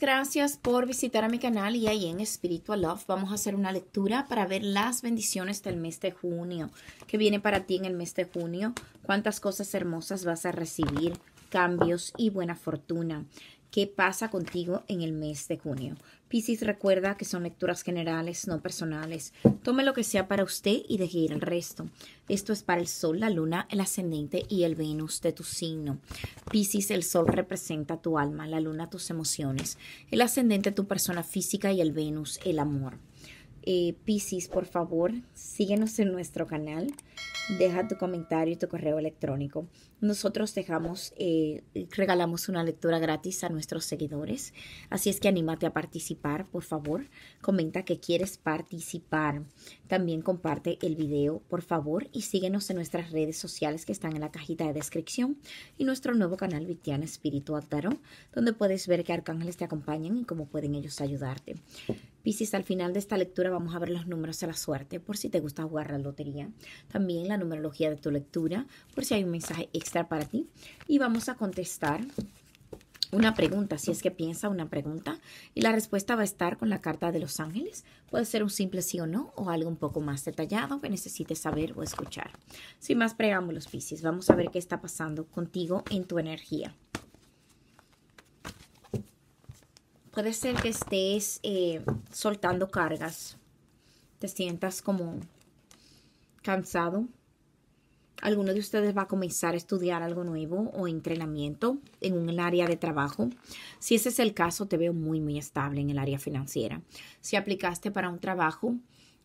gracias por visitar a mi canal y ahí en Spiritual Love vamos a hacer una lectura para ver las bendiciones del mes de junio. que viene para ti en el mes de junio? ¿Cuántas cosas hermosas vas a recibir? Cambios y buena fortuna qué pasa contigo en el mes de junio. Piscis recuerda que son lecturas generales, no personales. Tome lo que sea para usted y deje ir el resto. Esto es para el Sol, la Luna, el Ascendente y el Venus de tu signo. Piscis, el Sol representa tu alma, la Luna tus emociones, el Ascendente tu persona física y el Venus el amor. Eh, Piscis, por favor, síguenos en nuestro canal. Deja tu comentario y tu correo electrónico. Nosotros dejamos, eh, regalamos una lectura gratis a nuestros seguidores. Así es que anímate a participar, por favor. Comenta que quieres participar. También comparte el video, por favor, y síguenos en nuestras redes sociales que están en la cajita de descripción y nuestro nuevo canal Vitiana espíritu Altaro, donde puedes ver qué arcángeles te acompañan y cómo pueden ellos ayudarte. Pisces, al final de esta lectura vamos a ver los números de la suerte, por si te gusta jugar la lotería. También la numerología de tu lectura, por si hay un mensaje extra para ti. Y vamos a contestar una pregunta, si es que piensa una pregunta, y la respuesta va a estar con la carta de los ángeles. Puede ser un simple sí o no, o algo un poco más detallado que necesites saber o escuchar. Sin más los Piscis, vamos a ver qué está pasando contigo en tu energía. puede ser que estés eh, soltando cargas, te sientas como cansado. Alguno de ustedes va a comenzar a estudiar algo nuevo o entrenamiento en un área de trabajo. Si ese es el caso, te veo muy, muy estable en el área financiera. Si aplicaste para un trabajo,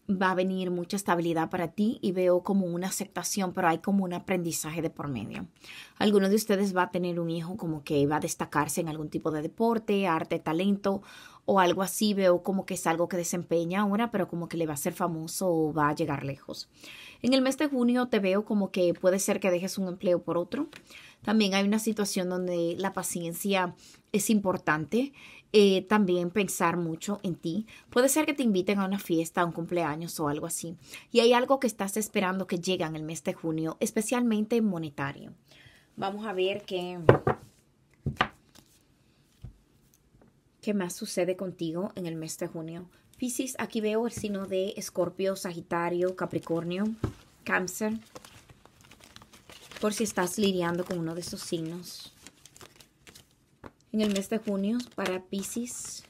va a venir mucha estabilidad para ti y veo como una aceptación, pero hay como un aprendizaje de por medio. Alguno de ustedes va a tener un hijo como que va a destacarse en algún tipo de deporte, arte, talento o algo así. Veo como que es algo que desempeña ahora, pero como que le va a ser famoso o va a llegar lejos. En el mes de junio te veo como que puede ser que dejes un empleo por otro. También hay una situación donde la paciencia es importante eh, también pensar mucho en ti. Puede ser que te inviten a una fiesta, a un cumpleaños o algo así. Y hay algo que estás esperando que llegue en el mes de junio, especialmente monetario. Vamos a ver qué, qué más sucede contigo en el mes de junio. Piscis, aquí veo el signo de Escorpio, Sagitario, Capricornio, Cáncer. Por si estás lidiando con uno de esos signos en el mes de junio para Pisces.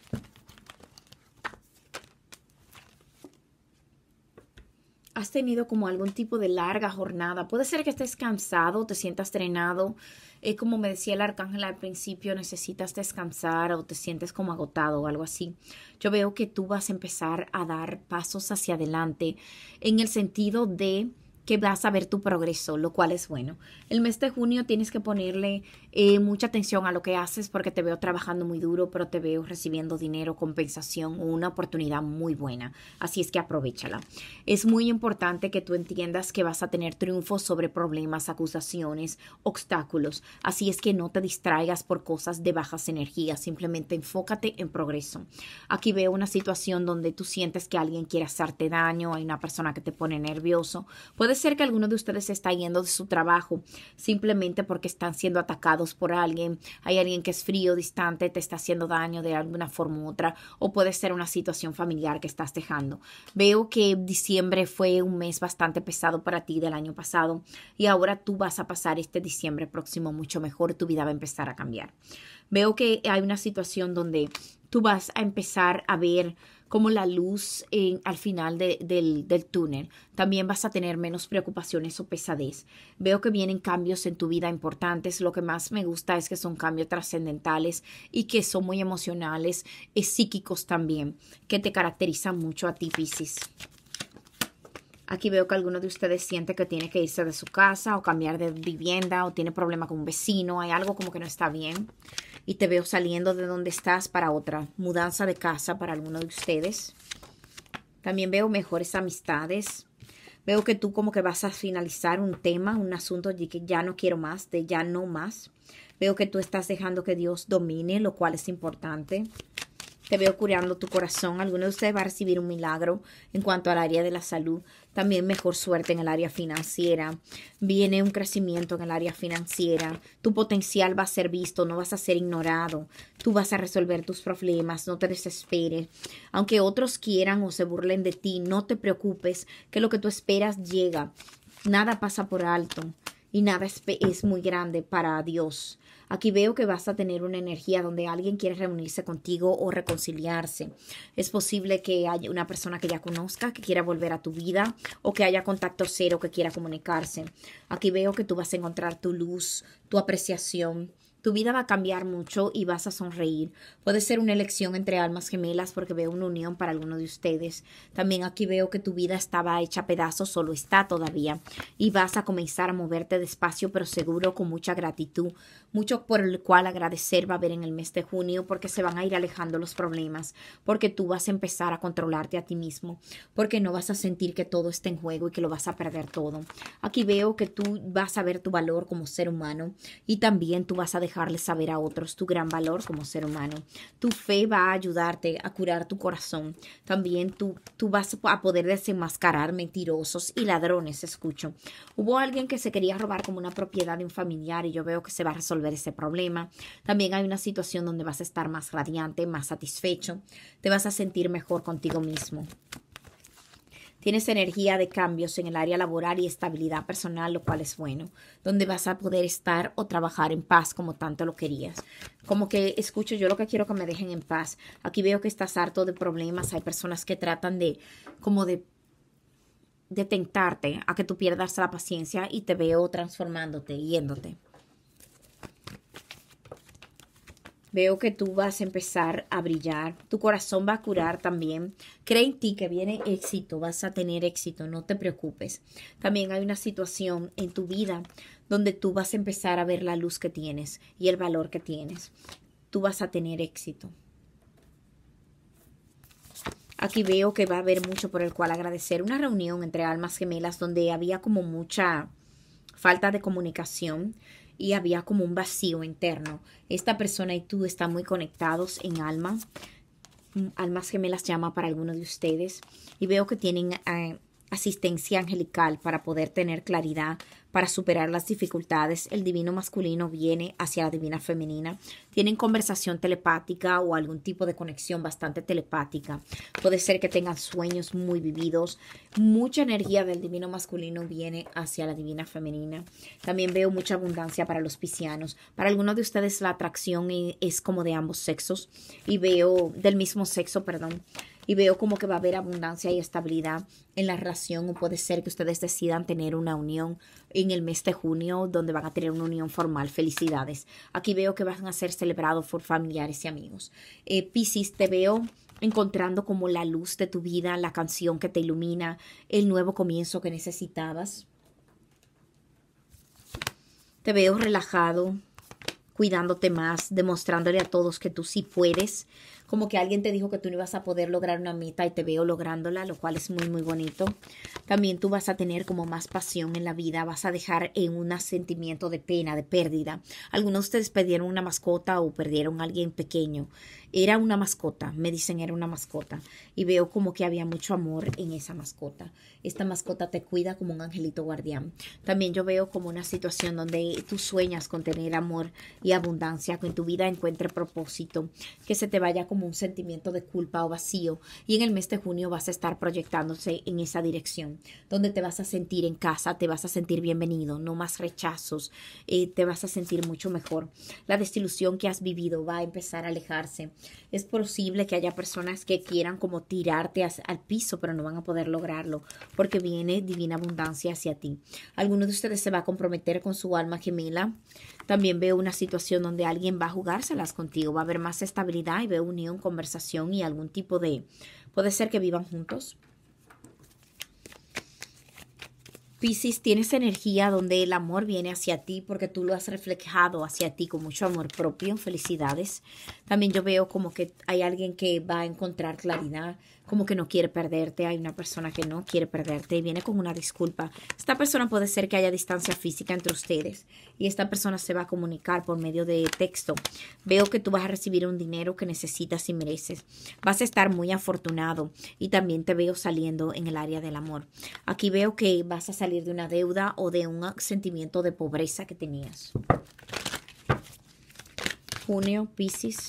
Has tenido como algún tipo de larga jornada. Puede ser que estés cansado, te sientas drenado. Eh, como me decía el arcángel al principio, necesitas descansar o te sientes como agotado o algo así. Yo veo que tú vas a empezar a dar pasos hacia adelante en el sentido de vas a ver tu progreso, lo cual es bueno. El mes de junio tienes que ponerle eh, mucha atención a lo que haces porque te veo trabajando muy duro, pero te veo recibiendo dinero, compensación o una oportunidad muy buena. Así es que aprovechala. Es muy importante que tú entiendas que vas a tener triunfos sobre problemas, acusaciones, obstáculos. Así es que no te distraigas por cosas de bajas energías, simplemente enfócate en progreso. Aquí veo una situación donde tú sientes que alguien quiere hacerte daño, hay una persona que te pone nervioso. Puedes ser que alguno de ustedes está yendo de su trabajo simplemente porque están siendo atacados por alguien. Hay alguien que es frío, distante, te está haciendo daño de alguna forma u otra. O puede ser una situación familiar que estás dejando. Veo que diciembre fue un mes bastante pesado para ti del año pasado. Y ahora tú vas a pasar este diciembre próximo mucho mejor. Tu vida va a empezar a cambiar. Veo que hay una situación donde tú vas a empezar a ver como la luz al final del, túnel. También vas a tener menos preocupaciones o pesadez. Veo que vienen cambios en tu vida importantes. Lo que más me gusta es que son cambios trascendentales y que son muy emocionales, y eh, psíquicos también, que te caracterizan mucho a ti, Pisces. Aquí veo que alguno de ustedes siente que tiene que irse de su casa o cambiar de vivienda o tiene problema con un vecino. Hay algo como que no está bien y te veo saliendo de donde estás para otra mudanza de casa para alguno de ustedes. También veo mejores amistades. Veo que tú como que vas a finalizar un tema, un asunto de que ya no quiero más, de ya no más. Veo que tú estás dejando que Dios domine, lo cual es importante. Te veo curando tu corazón. Alguno de ustedes va a recibir un milagro en cuanto al área de la salud. También mejor suerte en el área financiera. Viene un crecimiento en el área financiera. Tu potencial va a ser visto, no vas a ser ignorado. Tú vas a resolver tus problemas, no te desesperes. Aunque otros quieran o se burlen de ti, no te preocupes, que lo que tú esperas llega. Nada pasa por alto y nada es, muy grande para Dios. Aquí veo que vas a tener una energía donde alguien quiere reunirse contigo o reconciliarse. Es posible que haya una persona que ya conozca que quiera volver a tu vida o que haya contacto cero que quiera comunicarse. Aquí veo que tú vas a encontrar tu luz, tu apreciación, tu vida va a cambiar mucho y vas a sonreír. Puede ser una elección entre almas gemelas porque veo una unión para alguno de ustedes. También aquí veo que tu vida estaba hecha a pedazos, solo está todavía. Y vas a comenzar a moverte despacio, pero seguro con mucha gratitud. Mucho por el cual agradecer va a haber en el mes de junio porque se van a ir alejando los problemas, porque tú vas a empezar a controlarte a ti mismo, porque no vas a sentir que todo está en juego y que lo vas a perder todo. Aquí veo que tú vas a ver tu valor como ser humano y también tú vas a dejarle saber a otros tu gran valor como ser humano. Tu fe va a ayudarte a curar tu corazón. También tú, tú vas a poder desenmascarar mentirosos y ladrones, escucho. Hubo alguien que se quería robar como una propiedad de un familiar y yo veo que se va a resolver ese problema. También hay una situación donde vas a estar más radiante, más satisfecho. Te vas a sentir mejor contigo mismo. Tienes energía de cambios en el área laboral y estabilidad personal, lo cual es bueno, donde vas a poder estar o trabajar en paz como tanto lo querías. Como que escucho yo lo que quiero que me dejen en paz. Aquí veo que estás harto de problemas, hay personas que tratan de como de de tentarte a que tú pierdas la paciencia y te veo transformándote, yéndote. Veo que tú vas a empezar a brillar, tu corazón va a curar también. Cree en ti que viene éxito, vas a tener éxito, no te preocupes. También hay una situación en tu vida donde tú vas a empezar a ver la luz que tienes y el valor que tienes. Tú vas a tener éxito. Aquí veo que va a haber mucho por el cual agradecer. Una reunión entre almas gemelas donde había como mucha falta de comunicación y había como un vacío interno. Esta persona y tú están muy conectados en alma. Mm, almas que me las llama para algunos de ustedes y veo que tienen eh, asistencia angelical para poder tener claridad para superar las dificultades, el divino masculino viene hacia la divina femenina. Tienen conversación telepática o algún tipo de conexión bastante telepática. Puede ser que tengan sueños muy vividos. Mucha energía del divino masculino viene hacia la divina femenina. También veo mucha abundancia para los piscianos. Para algunos de ustedes la atracción es como de ambos sexos y veo del mismo sexo, perdón y veo como que va a haber abundancia y estabilidad en la relación o puede ser que ustedes decidan tener una unión en el mes de junio donde van a tener una unión formal. Felicidades. Aquí veo que van a ser celebrados por familiares y amigos. Eh, Piscis, te veo encontrando como la luz de tu vida, la canción que te ilumina, el nuevo comienzo que necesitabas. Te veo relajado, cuidándote más, demostrándole a todos que tú sí puedes, como que alguien te dijo que tú no ibas a poder lograr una meta y te veo lográndola, lo cual es muy, muy bonito. También tú vas a tener como más pasión en la vida, vas a dejar en un sentimiento de pena, de pérdida. Algunos de ustedes perdieron una mascota o perdieron a alguien pequeño. Era una mascota, me dicen era una mascota. Y veo como que había mucho amor en esa mascota. Esta mascota te cuida como un angelito guardián. También yo veo como una situación donde tú sueñas con tener amor y abundancia, que en tu vida encuentre propósito, que se te vaya como un sentimiento de culpa o vacío y en el mes de junio vas a estar proyectándose en esa dirección, donde te vas a sentir en casa, te vas a sentir bienvenido, no más rechazos, eh, te vas a sentir mucho mejor. La desilusión que has vivido va a empezar a alejarse. Es posible que haya personas que quieran como tirarte al piso, pero no van a poder lograrlo porque viene divina abundancia hacia ti. Alguno de ustedes se va a comprometer con su alma gemela. También veo una situación donde alguien va a jugárselas contigo, va a haber más estabilidad y veo unión conversación y algún tipo de... Puede ser que vivan juntos, Pisces, tienes energía donde el amor viene hacia ti porque tú lo has reflejado hacia ti con mucho amor propio. Felicidades. También yo veo como que hay alguien que va a encontrar claridad, como que no quiere perderte. Hay una persona que no quiere perderte y viene con una disculpa. Esta persona puede ser que haya distancia física entre ustedes y esta persona se va a comunicar por medio de texto. Veo que tú vas a recibir un dinero que necesitas y mereces. Vas a estar muy afortunado y también te veo saliendo en el área del amor. Aquí veo que vas a salir de una deuda o de un sentimiento de pobreza que tenías. Junio, piscis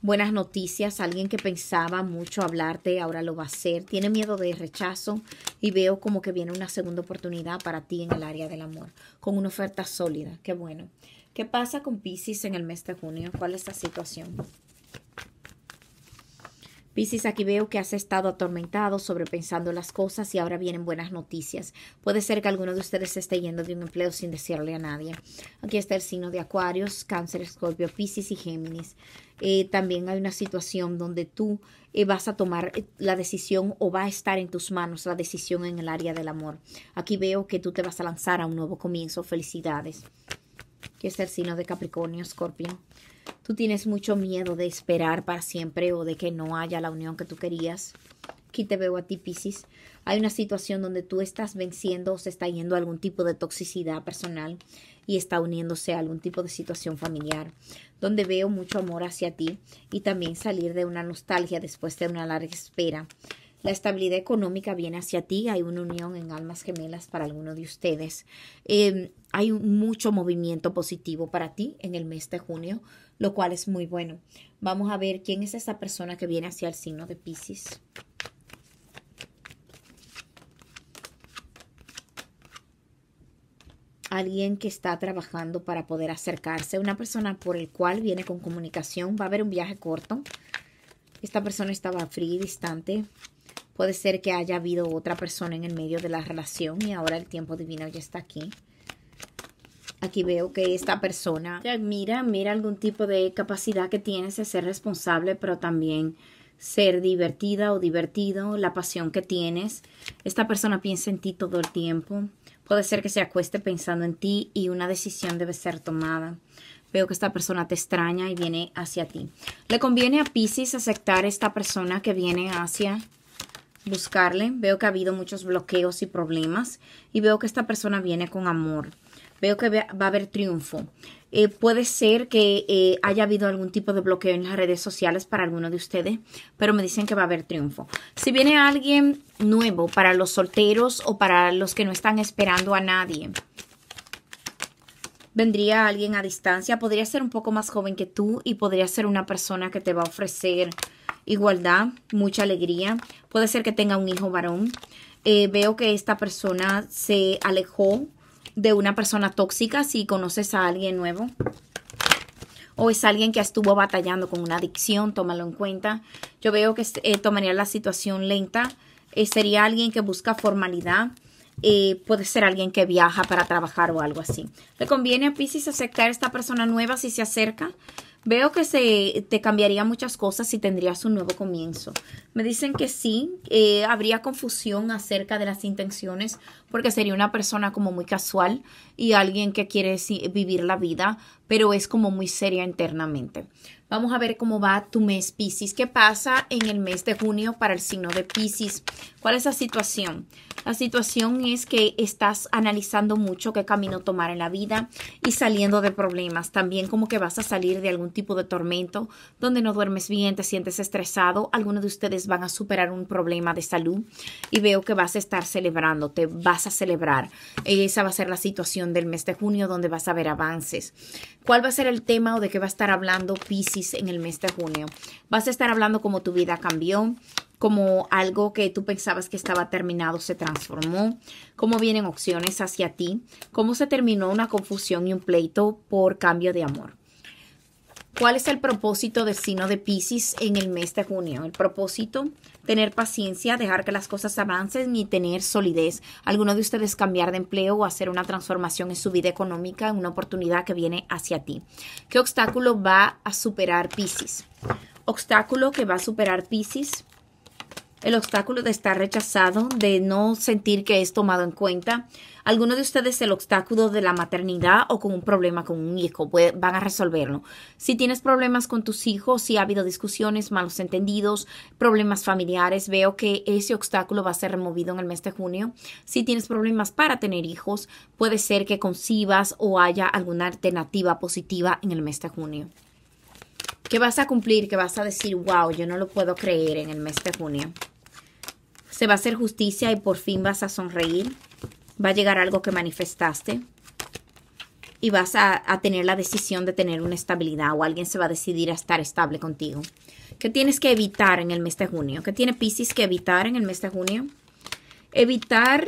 Buenas noticias, alguien que pensaba mucho hablarte ahora lo va a hacer. Tiene miedo de rechazo y veo como que viene una segunda oportunidad para ti en el área del amor, con una oferta sólida. Qué bueno. ¿Qué pasa con piscis en el mes de junio? ¿Cuál es la situación? Piscis, aquí veo que has estado atormentado, sobrepensando las cosas y ahora vienen buenas noticias. Puede ser que alguno de ustedes esté yendo de un empleo sin decirle a nadie. Aquí está el signo de Acuarios, Cáncer, Escorpio, Piscis y Géminis. Eh, también hay una situación donde tú eh, vas a tomar eh, la decisión o va a estar en tus manos la decisión en el área del amor. Aquí veo que tú te vas a lanzar a un nuevo comienzo. Felicidades. Aquí está el signo de Capricornio, Escorpio tú tienes mucho miedo de esperar para siempre o de que no haya la unión que tú querías. Aquí te veo a ti, Pisces. Hay una situación donde tú estás venciendo o se está yendo a algún tipo de toxicidad personal y está uniéndose a algún tipo de situación familiar, donde veo mucho amor hacia ti y también salir de una nostalgia después de una larga espera. La estabilidad económica viene hacia ti, hay una unión en almas gemelas para alguno de ustedes. Em, hay mucho movimiento positivo para ti en el mes de junio lo cual es muy bueno. Vamos a ver quién es esa persona que viene hacia el signo de Pisces. alguien que está trabajando para poder acercarse, una persona por el cual viene con comunicación, va a haber un viaje corto. Esta persona estaba fría y distante. Puede ser que haya habido otra persona en el medio de la relación y ahora el tiempo divino ya está aquí. Aquí veo que esta persona te admira, mira algún tipo de capacidad que tienes de ser responsable, pero también ser divertida o divertido, la pasión que tienes. Esta persona piensa en ti todo el tiempo. Puede ser que se acueste pensando en ti y una decisión debe ser tomada. Veo que esta persona te extraña y viene hacia ti. Le conviene a Pisces aceptar esta persona que viene hacia buscarle. Veo que ha habido muchos bloqueos y problemas y veo que esta persona viene con amor veo que va a haber triunfo. Eh, puede ser que eh, haya habido algún tipo de bloqueo en las redes sociales para alguno de ustedes, pero me dicen que va a haber triunfo. Si viene alguien nuevo para los solteros o para los que no están esperando a nadie, vendría alguien a distancia, podría ser un poco más joven que tú y podría ser una persona que te va a ofrecer igualdad, mucha alegría. Puede ser que tenga un hijo varón. Eh, veo que esta persona se alejó de una persona tóxica si conoces a alguien nuevo o es alguien que estuvo batallando con una adicción, tómalo en cuenta. Yo veo que eh, tomaría la situación lenta. Eh, sería alguien que busca formalidad. Eh, puede ser alguien que viaja para trabajar o algo así. ¿Le conviene a Pisces aceptar esta persona nueva si se acerca? Veo que se te cambiaría muchas cosas y tendrías un nuevo comienzo. Me dicen que sí, habría confusión acerca de las intenciones porque sería una persona como muy casual y alguien que quiere vivir la vida, pero es como muy seria internamente. Vamos a ver cómo va tu mes Pisces. ¿Qué pasa en el mes de junio para el signo de Pisces? ¿Cuál es la situación? La situación es que estás analizando mucho qué camino tomar en la vida y saliendo de problemas. También como que vas a salir de algún tipo de tormento donde no duermes bien, te sientes estresado. Algunos de ustedes van a superar un problema de salud y veo que vas a estar celebrándote. Vas a celebrar. Esa va a ser la situación del mes de junio donde vas a ver avances. ¿Cuál va a ser el tema o de qué va a estar hablando Pisces en el mes de junio? Vas a estar hablando como tu vida cambió, como algo que tú pensabas que estaba terminado se transformó, cómo vienen opciones hacia ti, cómo se terminó una confusión y un pleito por cambio de amor. ¿Cuál es el propósito del signo de Pisces en el mes de junio? El propósito tener paciencia, dejar que las cosas avancen y tener solidez. Alguno de ustedes cambiar de empleo o hacer una transformación en su vida económica, en una oportunidad que viene hacia ti. ¿Qué obstáculo va a superar Pisces? Obstáculo que va a superar Pisces el obstáculo de estar rechazado, de no sentir que es tomado en cuenta. ¿Alguno de ustedes el obstáculo de la maternidad o con un problema con un hijo, van a resolverlo. Si tienes problemas con tus hijos, si ha habido discusiones, malos entendidos, problemas familiares, veo que ese obstáculo va a ser removido en el mes de junio. Si tienes problemas para tener hijos, puede ser que concibas o haya alguna alternativa positiva en el mes de junio. ¿Qué vas a cumplir? ¿Qué vas a decir? Wow, yo no lo puedo creer en el mes de junio se va a hacer justicia y por fin vas a sonreír. Va a llegar algo que manifestaste y vas a, tener la decisión de tener una estabilidad o alguien se va a decidir a estar estable contigo. ¿Qué tienes que evitar en el mes de junio? ¿Qué tiene Pisces que evitar en el mes de junio? Evitar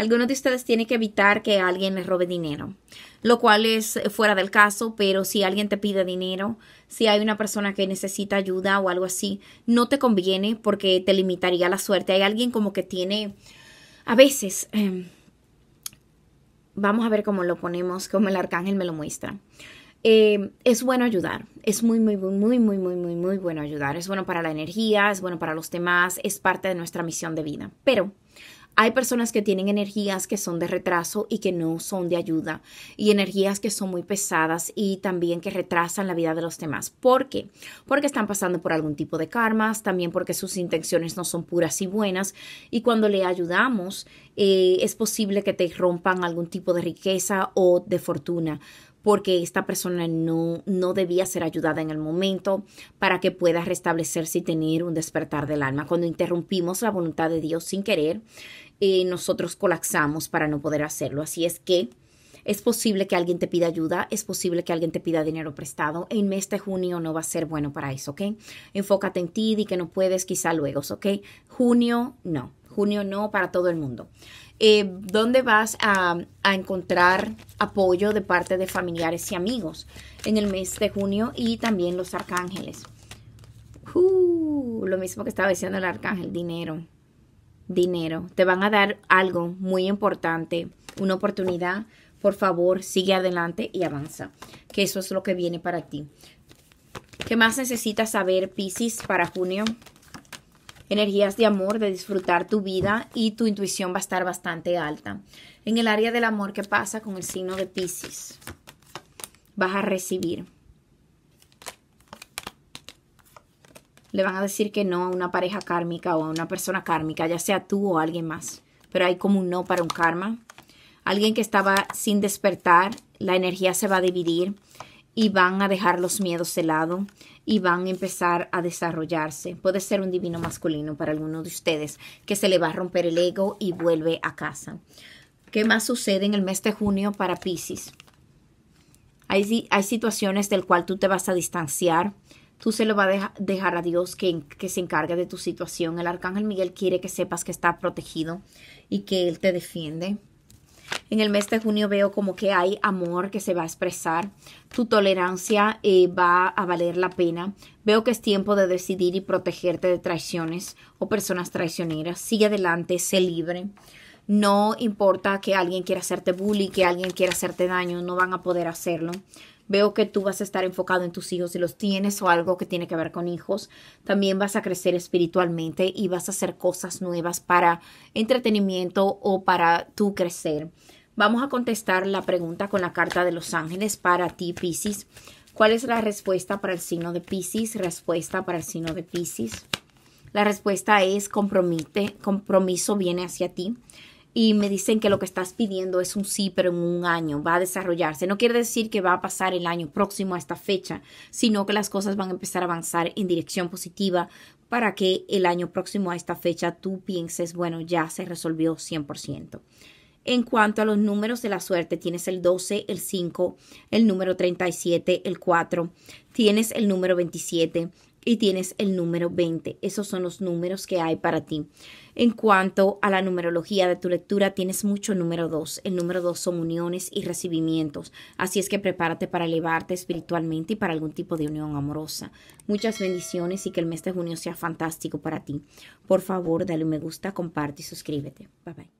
algunos de ustedes tienen que evitar que alguien les robe dinero, lo cual es eh, fuera del caso, pero si alguien te pide dinero, si hay una persona que necesita ayuda o algo así, no te conviene porque te limitaría la suerte. Hay alguien como que tiene, a veces, em, vamos a ver cómo lo ponemos, como el arcángel me lo muestra. Em, es bueno ayudar, es muy, muy, muy, muy, muy, muy, muy bueno ayudar, es bueno para la energía, es bueno para los demás, es parte de nuestra misión de vida. Pero hay personas que tienen energías que son de retraso y que no son de ayuda y energías que son muy pesadas y también que retrasan la vida de los demás. ¿Por qué? Porque están pasando por algún tipo de karmas, también porque sus intenciones no son puras y buenas y cuando le ayudamos eh, es posible que te rompan algún tipo de riqueza o de fortuna porque esta persona no, debía ser ayudada en el momento para que pueda restablecerse y tener un despertar del alma. Cuando interrumpimos la voluntad de Dios sin querer, eh, nosotros colapsamos para no poder hacerlo. Así es que es posible que alguien te pida ayuda, es posible que alguien te pida dinero prestado. En mes de junio no va a ser bueno para eso, ¿ok? Enfócate en ti, y que no puedes, quizá luego, ¿ok? Junio, no junio no para todo el mundo. Eh, ¿Dónde vas a, encontrar apoyo de parte de familiares y amigos en el mes de junio y también los arcángeles? Uh, lo mismo que estaba diciendo el arcángel, dinero, dinero. Te van a dar algo muy importante, una oportunidad. Por favor, sigue adelante y avanza, que eso es lo que viene para ti. ¿Qué más necesitas saber, Pisces, para junio? energías de amor, de disfrutar tu vida y tu intuición va a estar bastante alta. En el área del amor, ¿qué pasa con el signo de Pisces? Vas a recibir. Le van a decir que no a una pareja kármica o a una persona kármica, ya sea tú o alguien más. Pero hay como un no para un karma. Alguien que estaba sin despertar, la energía se va a dividir y van a dejar los miedos de lado y van a empezar a desarrollarse. Puede ser un divino masculino para alguno de ustedes que se le va a romper el ego y vuelve a casa. ¿Qué más sucede en el mes de junio para Pisces? Hay, hay situaciones del cual tú te vas a distanciar. Tú se lo vas a dejar a Dios que, que se encargue de tu situación. El arcángel Miguel quiere que sepas que está protegido y que Él te defiende en el mes de junio veo como que hay amor que se va a expresar. Tu tolerancia eh, va a valer la pena. Veo que es tiempo de decidir y protegerte de traiciones o personas traicioneras. Sigue adelante, sé libre. No importa que alguien quiera hacerte bully, que alguien quiera hacerte daño, no van a poder hacerlo. Veo que tú vas a estar enfocado en tus hijos si los tienes o algo que tiene que ver con hijos. También vas a crecer espiritualmente y vas a hacer cosas nuevas para entretenimiento o para tu crecer. Vamos a contestar la pregunta con la carta de los ángeles para ti, Pisces. ¿Cuál es la respuesta para el signo de Pisces? Respuesta para el signo de Pisces. La respuesta es compromiso viene hacia ti y me dicen que lo que estás pidiendo es un sí, pero en un año va a desarrollarse. No quiere decir que va a pasar el año próximo a esta fecha, sino que las cosas van a empezar a avanzar en dirección positiva para que el año próximo a esta fecha tú pienses, bueno, ya se resolvió 100%. En cuanto a los números de la suerte, tienes el 12, el 5, el número 37, el 4, tienes el número 27, y tienes el número 20. Esos son los números que hay para ti. En cuanto a la numerología de tu lectura, tienes mucho número 2. El número 2 son uniones y recibimientos. Así es que prepárate para elevarte espiritualmente y para algún tipo de unión amorosa. Muchas bendiciones y que el mes de junio sea fantástico para ti. Por favor, dale un me gusta, comparte y suscríbete. Bye bye.